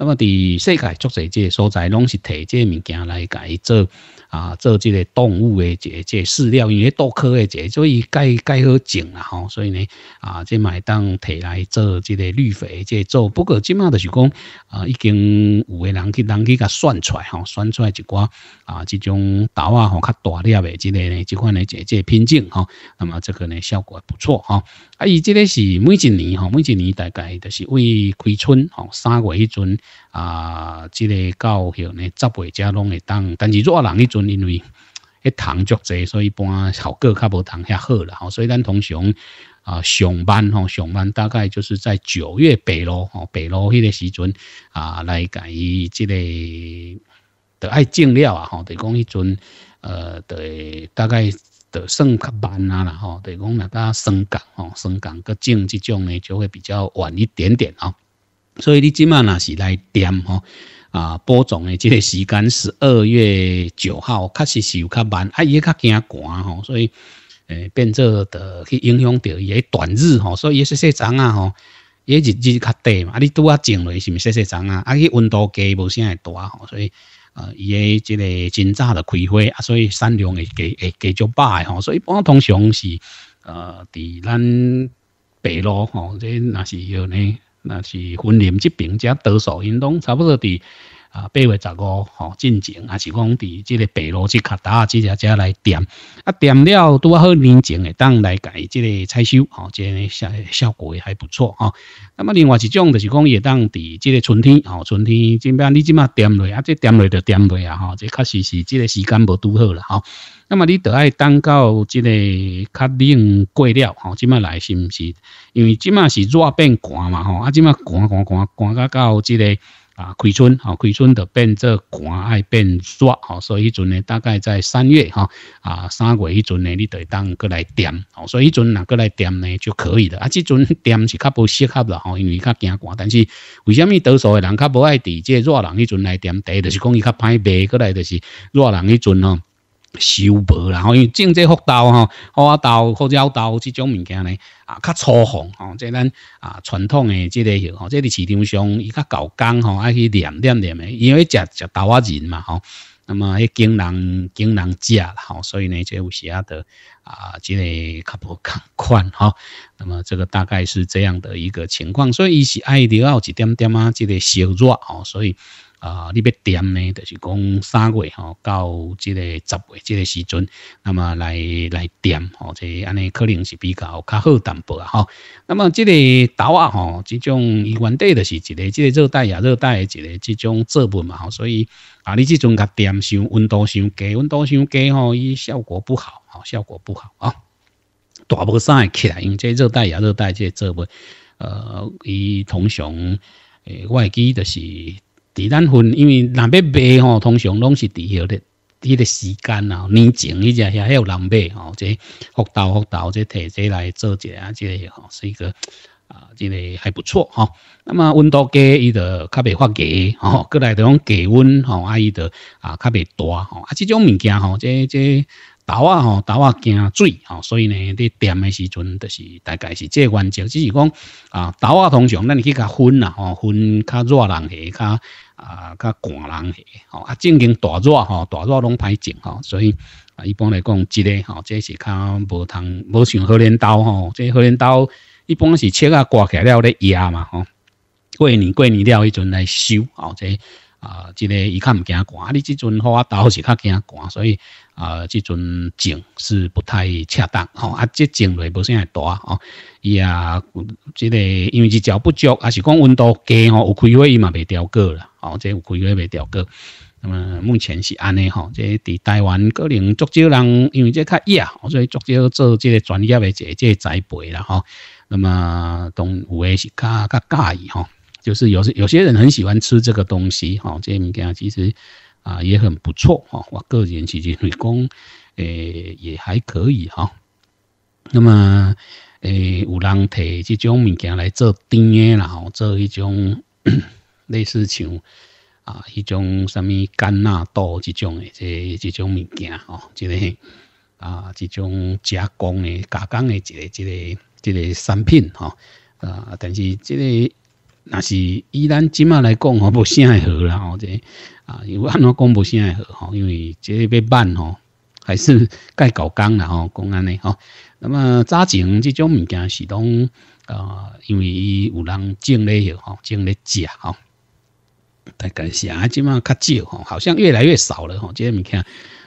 那么，伫世界足侪这所在，拢是摕这物件来改做啊，做即个动物诶，即即饲料，因为多科诶，即所以改改好种啦吼，所以呢啊，即买当摕来做即个绿肥，即做。不过即卖就是讲啊，已经有诶人去人去甲算出来吼，算出来一寡啊，即种豆啊，较大粒诶，即个呢，即款咧，即即品种吼。那么这个呢，效果不错哈。啊，伊即个是每一年吼，每一年大概就是为开春吼，三月迄阵。啊，即个到吼呢，十八加拢会当，但是热人迄阵因为，迄虫足济，所以一般效果较无通遐好啦。吼，所以咱通常啊上班吼上班大概就是在九月北咯吼北咯迄个时阵啊来伊即个，就爱种了啊吼，得讲迄阵呃，得大概就算较慢啊啦吼，就讲若到深港吼深港个种这种呢就会比较晚一点点啊。所以你即满那是来点吼啊播种的这个时间十二月九号确实是有较慢啊，伊也较惊寒吼，所以诶变作的去影响到伊短日吼，所以伊些细针啊吼，伊日子较短嘛，啊你拄啊种落是是细细长啊，啊伊温度低无啥会大吼，所以呃伊个即个真早的开花啊，所以产量会会会足饱诶吼，所以一般通常是呃伫咱白鹭吼，这那是要呢。那是训练这边，只多数运动差不多伫啊，八月十五吼，进前还是讲伫即个白露即卡达即只只来点，啊点了拄好年前会当来改即个采收，吼即个效效果也还不错吼。那么另外一种就是讲也当伫即个春天，吼春天即摆你即摆点落啊，即点落就点落啊，吼即确实是即个时间无拄好啦吼。那么你得爱等到即个较冷过了，吼即摆来是毋是？因为即摆是热变寒嘛，吼啊即摆寒寒寒寒到到即个。啊，开春，啊，开春就变寒，爱变热，吼。所以迄阵呢，大概在三月，哈，啊，三月迄阵呢，你得当过来点，吼。所以迄阵哪个来点呢，就可以了，啊，即阵点是较不适合了，哈，因为较惊寒，但是为什么多数的人较不爱伫这热人迄阵来点？第一就是讲伊较歹卖，过来，就是热人迄阵哦。修补啦，后因为正这福豆吼，福花豆、福椒豆这种物件呢，啊，较粗红吼，即咱啊传统的即个吼，即个市场上伊较厚工吼，爱去黏黏的，因为食食豆啊仁嘛吼，那么经人经人食啦吼，所以呢，即有时啊的啊，即个较不共款吼，那么这个大概是这样的一个情况，所以伊是爱钓一点点啊，即个小弱吼，所以。啊！你要点呢？就是讲三月吼，到即个十月即个时阵，那么来来点，吼，即安尼可能是比较较好淡薄啊！吼。那么即个岛啊，吼，即种伊原底就是一个即个热带亚热带诶一个即种作物嘛，吼。所以啊，你即阵甲点伤温度伤低，温度伤低，吼，伊效果不好，好效果不好啊！大部山会起来，因为即热带亚热带即个作物，呃，伊通常诶外机就是。是咱婚，因为那边卖吼，通常拢是伫迄个、迄个时间啊，年前伊只遐遐有人买吼，即福豆福豆，即提即来做一下之个吼，所以个啊，即个还不错哈。那么温度计伊的较袂发芽吼，过来就讲低温吼，啊伊的啊较袂大吼，啊这种物件吼，即即。豆啊吼，豆啊惊水吼，所以呢，你点的时阵就是大概是这原则，只是讲啊，豆啊通常，咱去甲分啦吼，分较热人些，较啊较寒人些吼，啊正经大热吼，大热拢歹种吼，所以啊一般来讲，即个吼，这是较无通无像好年豆吼，即好年豆一般是切啊刮来了咧压嘛吼，过年过年了迄阵来收吼，即啊即个伊较毋惊寒，你即阵好豆是较惊寒，所以。啊，这种种是不太恰当哦。啊，这种类不是很大吼，伊啊，这个因为日照不足，还是讲温度低哦，有开花伊嘛未调过啦。哦，这有开花未调过。那么目前是安尼吼，这伫台湾可能足球人因为这较热，所以足球做这个专业的这这栽培啦哈。那么都有诶是较较介意吼，就是有是有些人很喜欢吃这个东西哈。这物件其实。啊，也很不错哈，我个人其实来讲，诶，也还可以哈。那么，诶，有人提这种物件来做钉诶啦，吼，做一种 类似像啊，一种啥物干纳豆这种诶，即这种物件吼，即个啊，这种加工诶、加工诶，一个一个一个产品哈，啊啊，但是即个。那是依咱即麦来讲吼，无啥会好啦，哦，这啊，因为按怎讲无啥会好吼，因为这要慢吼，还是该搞刚啦吼，讲安尼吼。那么早前这种物件是拢啊，因为伊有人种咧吼，种咧食吼。太感是啊，即麦较少吼，好像越来越少了吼。这物件。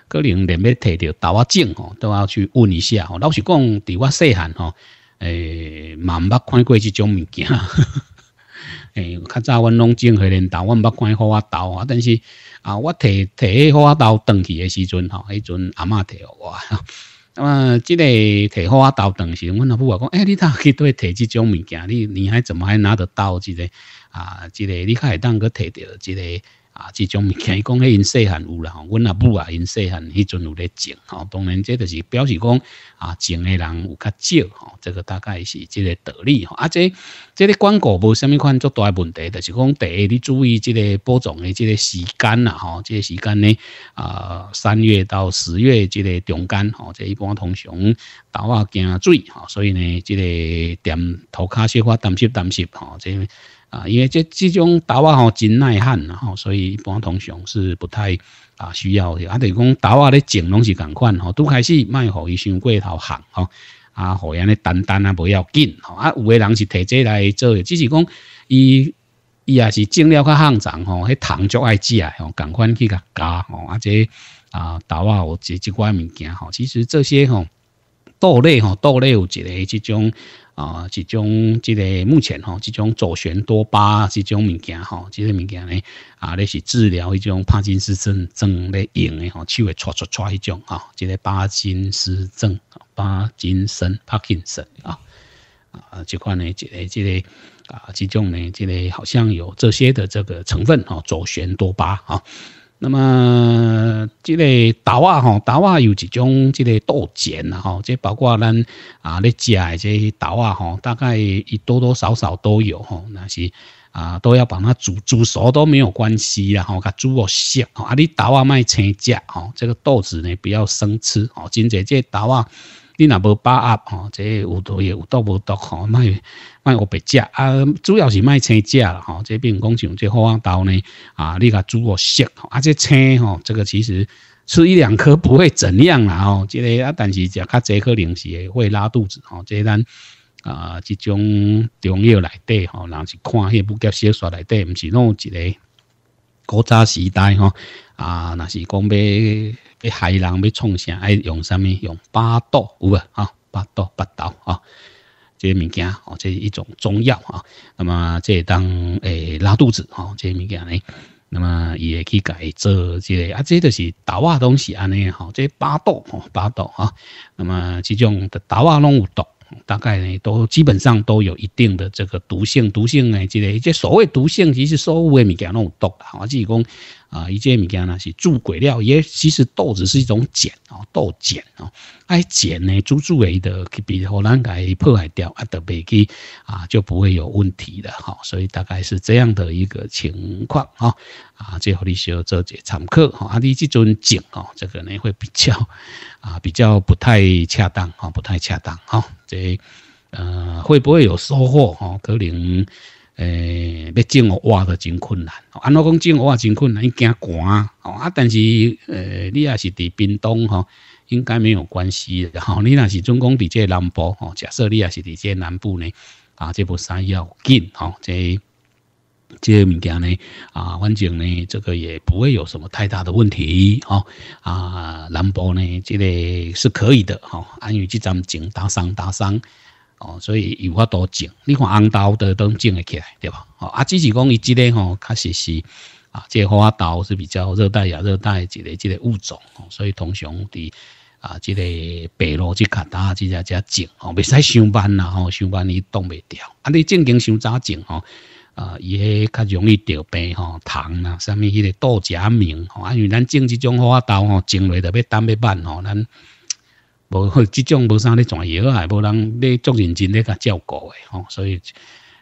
可能连要摕着豆啊种吼，都要去问一下吼。老实讲，伫我细汉吼，诶，蛮捌看过这种物件。诶较早阮拢种迄个豆阮毋捌看迄好啊豆啊但是啊我摕摕迄好啊豆转去诶时阵吼迄阵阿嬷摕互我哈 啊即个摕好啊豆转去时阮老母啊讲诶你通去都摕即种物件你你还怎么还拿得到即个啊即个你较会当佫摕着即个啊，这种物件，伊讲，因细汉有啦，吼，阮阿母啊，因细汉迄阵有咧种，吼，当然，这就是表示讲啊，种诶人有较少，吼，这个大概是即个道理，吼，啊，这这个广告无虾米款足大问题，就是讲第一，你注意这个播种的这个时间啦，吼，这个时间呢，啊，三月到十月这个中间，吼，这一般通常豆啊惊水，吼，所以呢，这个点涂卡雪花，担心担心，吼，这。啊，因为这这种豆啊吼真耐旱呐吼，所以一般通常是不太啊需要的。还是讲豆啊咧种拢是同款吼，都开始卖，互伊先过头行吼，啊，伊安尼等等啊，不要紧吼。啊，有个人是摕早来做，只是讲伊伊也是种了较行长吼，迄糖足爱食啊吼，赶快去甲加吼。啊，这啊豆啊，有这这块物件吼，其实这些吼豆类吼豆类有一个这种。啊，这种这个目前哈，这种左旋多巴这种物件哈，这个物件呢啊，咧是治疗一种帕金斯症症咧用的哈，手微搓搓搓迄种哈，这个帕金斯症、帕金森、帕金森啊啊，这款呢，这个这个啊，这种呢，这个好像有这些的这个成分哈，左旋多巴啊那么，这个豆啊哈，豆啊有几种，这个豆碱啊哈，这包括咱啊，你食这些豆啊哈，大概一多多少少都有哈，那是啊，都要把它煮煮熟都没有关系啦哈，煮个熟啊，你豆啊卖青食哈，这个豆子呢不要生吃吼，真正这豆啊。你若无把握吼，即、这有毒也有毒无毒吼，卖卖我别食啊，主要是卖青食啦吼。即、这边讲像即火王豆呢啊，你甲煮我熟，而且青吼，这个其实吃一两颗不会怎样啦哦。这个啊，但是食较几颗零食会拉肚子吼。即、一单啊，即种中药内底吼，那是看迄不给小说内底，毋是弄一个古早时代吼啊，若是讲要俾海人要创啥？爱用啥物？用巴豆有啊？哈，巴豆、巴豆啊，这些物件哦，这是一种中药啊。那么，这当诶拉肚子哦，这些物件呢，那么也可以改做这个啊。这些都是豆啊东西啊，尼哈，这巴豆哦，巴豆啊。那么，这种的毒啊拢有毒，大概呢都基本上都有一定的这个毒性，毒性诶，这个即所谓毒性，其实所有的物件拢有毒啦。我自己讲。啊，一件物件呐是铸鬼料，也其实豆子是一种碱哦，豆碱哦，哎碱呢，煮煮诶的，比荷兰甲破坏掉啊得白起啊，就不会有问题了哈，所以大概是这样的一个情况啊啊，最后你需要做些参客哈，啊你这种碱哦，这个呢会比较啊比较不太恰当哈，不太恰当哈，这呃会不会有收获哈？可能。诶，要种禾哇都真困难，安怎讲种禾啊真困难，伊惊寒哦啊。但是诶，你也是在冰冻吼，应该没有关系。然后你若是总共比这南部吼，假设你也是在南部呢，啊，这部山要紧哈，这这物件呢，啊，反正呢，这个也不会有什么太大的问题哦。啊，南部呢，这个是可以的吼，安于这张景搭上搭上。哦，所以有法多种，你看红豆的都种得起来，对吧？哦，啊，只是讲伊即个吼，确实是啊，这花豆是比较热带亚热带一个即个物种，所以通常伫啊，即个白罗即卡达即只只种哦，未使上班啦，吼，上班伊冻袂掉，啊，你正经伤早种哦，啊，伊迄较容易得病吼，虫啊，啥物迄个豆荚吼，啊，因为咱种即种花豆吼，种来特别单，要慢吼，咱。无，即种无生咧专业，无人咧足认真咧甲照顾诶，吼，所以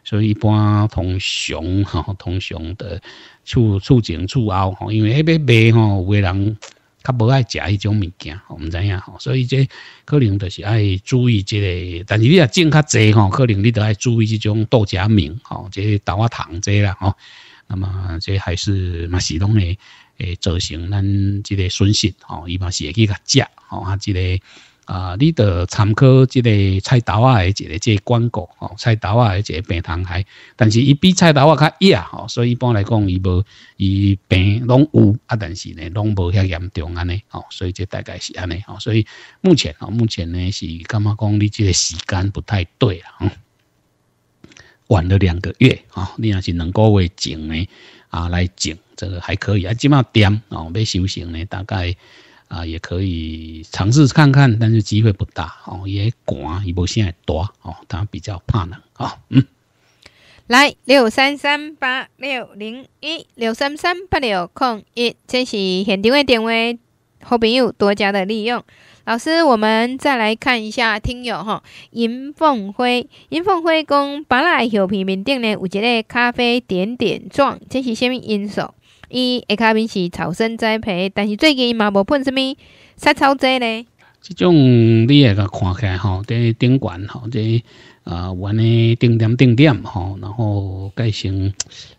所以一般通常吼，通常的处处前处后吼，因为迄边卖吼，有诶人较无爱食迄种物件，我们知影吼，所以即可能就是爱注意即个，但是你若种较济吼，可能你都爱注意即种豆荚米吼，即个豆花汤即啦吼，那么即还是嘛是拢会诶造成咱即个损失吼，伊嘛是会去甲食吼啊即个。啊，你就参考这个菜豆啊，或者这广告哦，菜豆啊或个病虫害，但是伊比菜豆啊较易啊，哦，所以一般来讲伊无伊病拢有啊，但是呢拢无遐严重安尼，哦，所以这大概是安尼，哦，所以目前哦，目前呢是，干嘛讲你这个时间不太对啊，晚了两个月啊，你若是能够为整呢啊来整这个还可以啊，即码点哦，要修行呢大概。啊，也可以尝试看看，但是机会不大哦，也广也不现多哦，他比较怕冷啊。来六三三八六零一六三三八六空一，这是现场的电话，好朋友多加的利用。老师，我们再来看一下听友哈，尹凤辉，尹凤辉讲，白濑小皮面顶呢有一个咖啡点点状，这是什么因素？伊下骹面是草生栽培，但是最近嘛无喷什物杀草剂咧。即种你会甲看起来吼，在顶悬吼，这呃，原诶定点定点吼，然后改成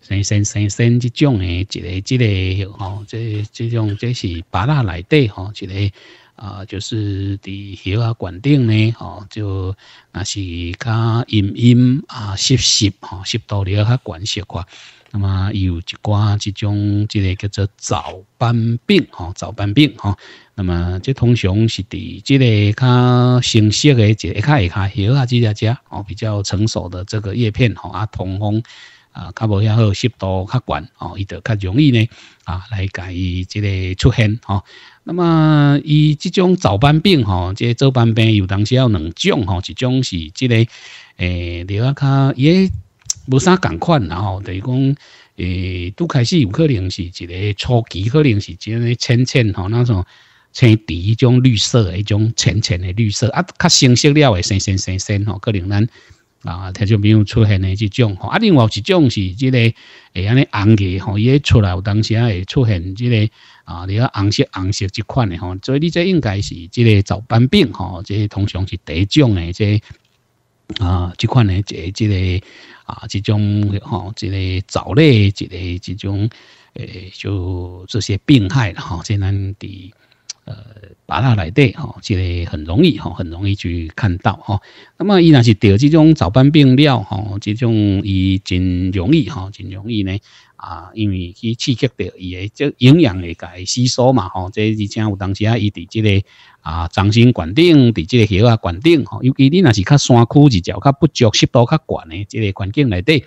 生生生生即种诶一个一个吼，这即种这是巴拉内底吼，一个啊，就是伫窑啊管顶呢吼，就若是较阴阴啊湿湿吼，湿到了较悬小块。那么有一挂即种即个叫做早斑病哈，早斑病哈。那么即通常是伫即个较成色诶一较一较叶啊，即只家哦比较成熟的这个叶片吼啊通风啊较无遐好，湿度较悬哦，伊就较容易呢啊来甲伊即个出现哈。那么伊即种早斑病哈，即早斑病有当时要两种哈，一种是即个诶另外较也。无啥共款，然后等于讲，诶，拄开始有可能是一个初期，可能是真个浅浅吼那种青绿，一种绿色，一种浅浅诶绿色啊，较深色了会深深深深吼，可能咱啊，他就没有出现诶这种吼。啊，另外一种是即个会安尼红嘅吼，也出来有当时啊会出现即个啊，你讲红色红色即款诶吼，所以你这应该是即个早斑病吼，即通常是第一种诶即。啊，这款呢，即个这个啊，这种哈，这个藻类，这个这种诶，就这些病害哈，即咱的呃，把它来对哈，这个很容易哈，很容易去看到哈。那么，伊若是得这种藻斑病了哈，这种伊真容易哈，真容易呢啊，因为去刺激到伊个即营养的个吸收嘛哈，即而且有当时啊，伊伫这个。啊，掌心管顶，伫即个叶啊，管顶吼，尤其你若是较山区，条较不足，湿度较悬的即个环境内底，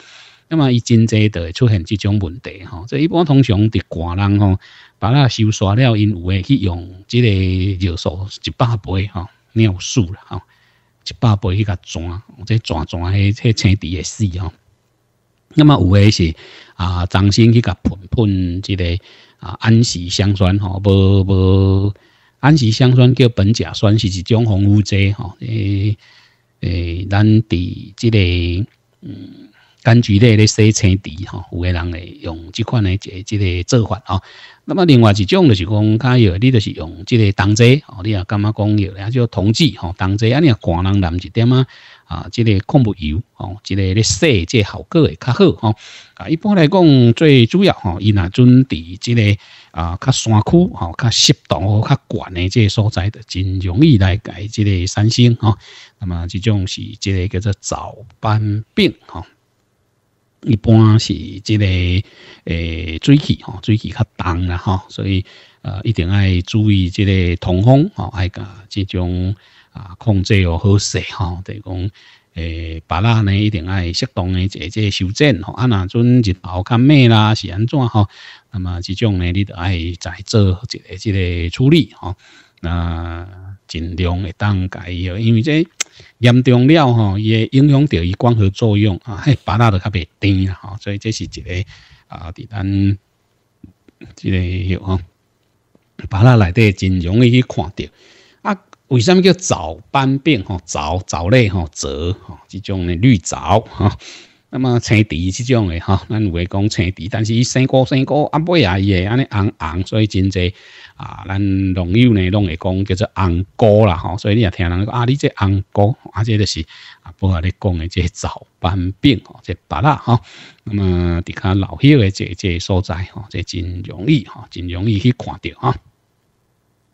那么伊真侪都会出现即种问题吼。这一般通常伫寒人吼，把那修刷了，因有诶去用即个尿素一百吼、哈，尿素啦吼，一百倍去甲转，即转转迄迄青池诶死吼。那么有诶是啊，掌心去甲喷喷，即个啊，安息香酸吼，无无。安息香酸叫苯甲酸，是一种防腐剂哈。诶诶，咱伫即个嗯柑橘类咧洗青提哈，有个人会用即款咧即即个做法啊。那么另外一种就是讲，有你就是用即个冬剂哦，你也感觉讲有，也叫同剂哈，冬剂啊你也寒人难一点啊。啊，这个矿物油，哦，这个的色，这效果会较好哦。啊，一般来讲最主要哈，伊若准伫这个啊，较山区，吼较湿度较悬的这个所在的，真容易来改这个三星吼。那么这种是这个叫做早斑病吼，一般是这个诶，水气吼，水气较重啦吼，所以呃，一定要注意这个通风吼，还甲这种。啊，控制哦好势吼，就讲诶，呢一定爱适当诶做这修正吼。啊，那阵日头较咩啦是安怎吼？那么这种呢，你得爱再做一个、一个处理吼。那尽量会当改哦，因为这严重了吼，也影响到伊光合作用啊，嘿，巴较袂甜啦吼。所以这是一个啊，伫咱这个吼，内底真容易去看到。为什么叫藻斑病？吼，藻藻类吼，蛰吼，这种呢绿藻哈，那么青苔这种的哈，咱会讲青苔，但是伊生过生过阿尾也伊会安尼红红，所以真多啊，咱农友呢拢会讲叫做红菇啦，哈，所以你也听人讲啊，你这红菇，啊，这就是阿伯阿你讲的这藻斑病，这白啦哈，那么迪卡老朽的这这所在哈，这真容易哈，真容易去看到啊。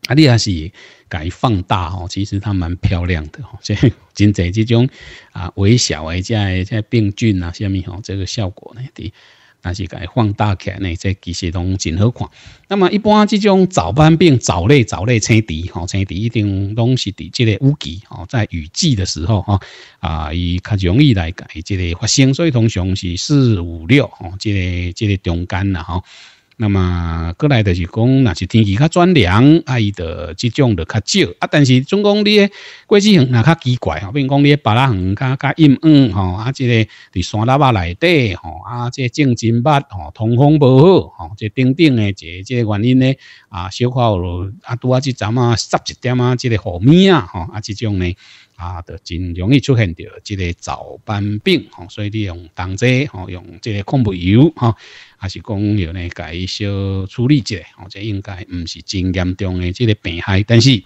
啊，你也是改放大哦，其实它蛮漂亮的哦，所以真侪这种啊微小诶，即个即病菌啊，虾米吼这个效果呢，的，但是改放大起来呢，即其实拢真好看。那么一般这种早斑病、藻类、藻类青敌，哈，青敌一定拢是伫即个雨季，哦，在雨季的时候，哈，啊，伊较容易来改即个发生，所以通常是四五六，哦，即个即个中间啦，哈。那么过来就是讲，若是天气较转凉，啊，伊的这种的较少啊。但是总讲你嘅桂枝行，那较奇怪啊。比如讲你嘅白兰行，较较阴暗吼啊，即个伫山喇叭内底吼啊，即种金叶吼通风不好吼，即顶顶嘅这这原因咧啊，小气候啊，拄啊，即阵啊，湿一点啊，即个雨面啊吼啊，即种咧。啊，就真容易出现着即个早斑病，吼，所以你用当遮，吼，用即个矿物油，哈，还是讲要呢，改小处理即吼、哦，这应该唔是真严重诶，即个病害，但是，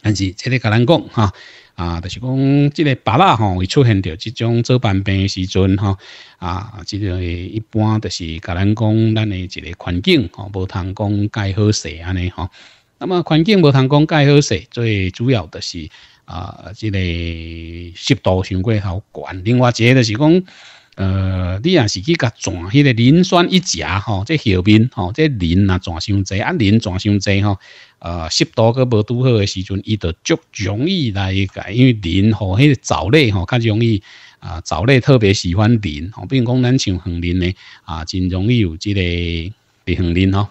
但是即个甲咱讲，哈，啊，就是讲即个白蜡，吼，会出现着即种早斑病诶时阵，吼，啊，即个一般就是甲咱讲，咱诶即个环境，吼，无通讲介好势安尼吼。那么环境无通讲介好势，最主要著是。啊，即个湿度相过好悬。另外，一个是讲，呃，你若是去甲转迄个磷酸一甲吼，即后面吼，即磷啊转伤济啊，磷转伤济吼，呃，湿度佫无拄好嘅时阵，伊就足容易来一个，因为磷吼迄藻类吼较容易啊，藻类特别喜欢磷，如讲咱像鱼磷呢，啊，真容易有即个鱼磷吼。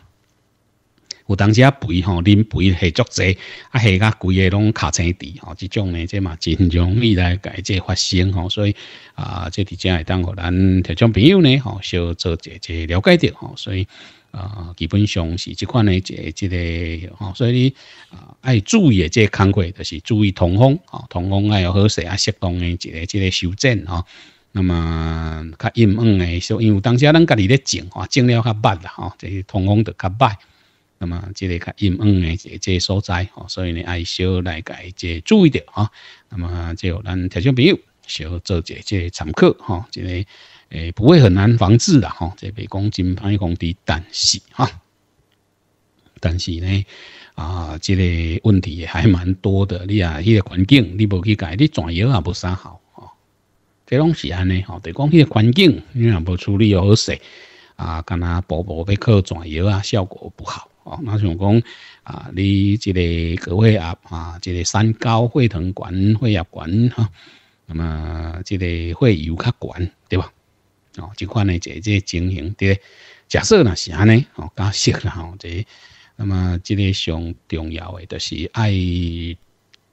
有当时啊肥吼，恁肥下足济，啊下甲贵个拢卡青滴吼，即种呢即嘛真容易来改即发生吼，所以啊，这滴遮会当互咱特种朋友呢吼，小做点这了解着吼，所以啊，基本上是即款呢，即即个吼，所以啊，爱注意这康过，就是注意通风啊，通风爱有好势啊，适当的一个即个修正吼。那么较阴暗的，小因为当时啊，咱家己咧种啊，种了较慢啦吼，即是通风就较慢。那么，这个较阴暗的这所在吼，所以呢，爱少来改这注意点啊。那么，就咱小朋友少做这这常客哈，这个诶，不会很难防治的哈。这北宫金盘公的，但是哈，但是呢，啊，这个问题也还蛮多的。你啊，伊个环境你无去改，你转药也无啥好哦。这种是安尼哈，对，讲伊个环境你啊无处理好势啊，干那薄薄要靠转药啊，效果不好。那想讲啊！你即个高血压啊，即个三高、血糖、管血压管哈。那啊，即个血油较管，对吧？哦，即款嘅即系情形对。假设呢是安尼，哦，假设合，哦，即个，咁啊，即个上重要的就是爱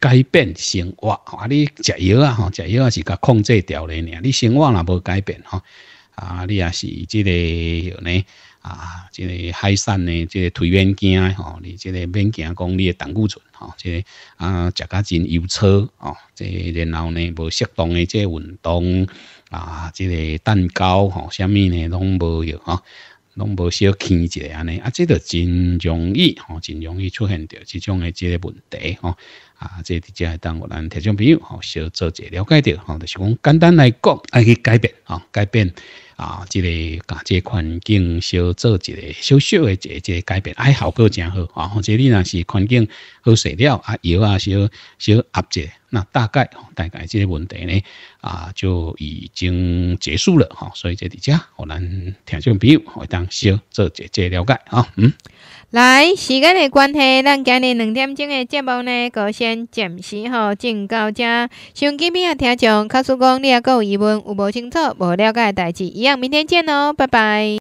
改变生活。啊，你食药啊，食药也是甲控制调咧，嘅，你生活若无改变，哈。啊，你也是即个呢？啊，即个海产呢，即个推荐羹吼，你即个免羹讲你的胆固醇吼，即个啊食较真油炒哦，即然后呢无适当的即运动啊，即个蛋糕吼，啥物呢拢无有吼，拢无少控制安尼，啊，即个真容易吼，真容易出现着即种的即个问题吼。啊，即只当我咱听众朋友吼，少做者了解着吼，就是讲简单来讲，爱去改变吼，改变。啊，即个甲即个环境小做一个诶一的一个改变，哎，效果真好啊！即你若是环境好势了啊，油啊小小压些，那大概大概即个问题呢啊就已经结束了哈。所以这伫遮，我咱听众朋友，会当小做这个了解啊，嗯。来，时间的关系，咱今日两点钟的节目呢，先暂时吼进到这。见面的听众，告诉讲你也还有疑问、有无清楚、无了解的代志，一样明天见哦，拜拜。